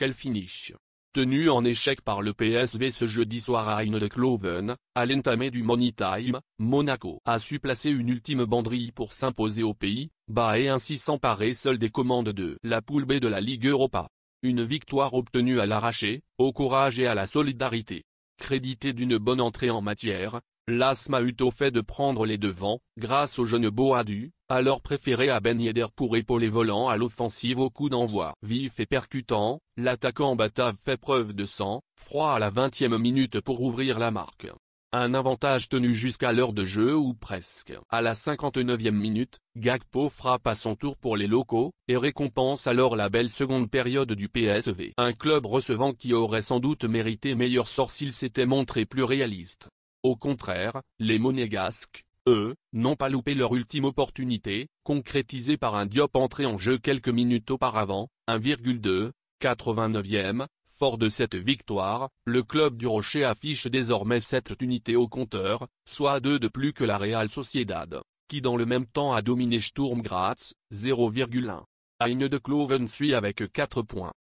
Quel finish Tenu en échec par le PSV ce jeudi soir à Eindhoven, à l'entamé du Money Time, Monaco a su placer une ultime banderille pour s'imposer au pays, bas et ainsi s'emparer seul des commandes de la poule B de la Ligue Europa. Une victoire obtenue à l'arraché, au courage et à la solidarité. Crédité d'une bonne entrée en matière, Lasma a eu tôt fait de prendre les devants, grâce au jeune Boadu, alors préféré à Ben Yedder pour épauler volant à l'offensive au coup d'envoi. Vif et percutant, l'attaquant batave fait preuve de sang, froid à la 20e minute pour ouvrir la marque. Un avantage tenu jusqu'à l'heure de jeu ou presque. À la 59e minute, Gagpo frappe à son tour pour les locaux, et récompense alors la belle seconde période du PSV. Un club recevant qui aurait sans doute mérité meilleur sort s'il s'était montré plus réaliste. Au contraire, les monégasques, eux, n'ont pas loupé leur ultime opportunité, concrétisée par un Diop entré en jeu quelques minutes auparavant, 1,2, 89e, Fort de cette victoire, le club du Rocher affiche désormais sept unités au compteur, soit deux de plus que la Real Sociedad, qui dans le même temps a dominé Sturm Graz, 0,1. Heine de Cloven suit avec 4 points.